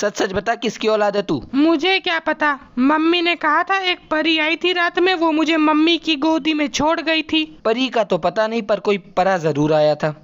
सच सच बता किसकी औलाद है तू मुझे क्या पता मम्मी ने कहा था एक परी आई थी रात में वो मुझे मम्मी की गोदी में छोड़ गई थी परी का तो पता नहीं पर कोई परा जरूर आया था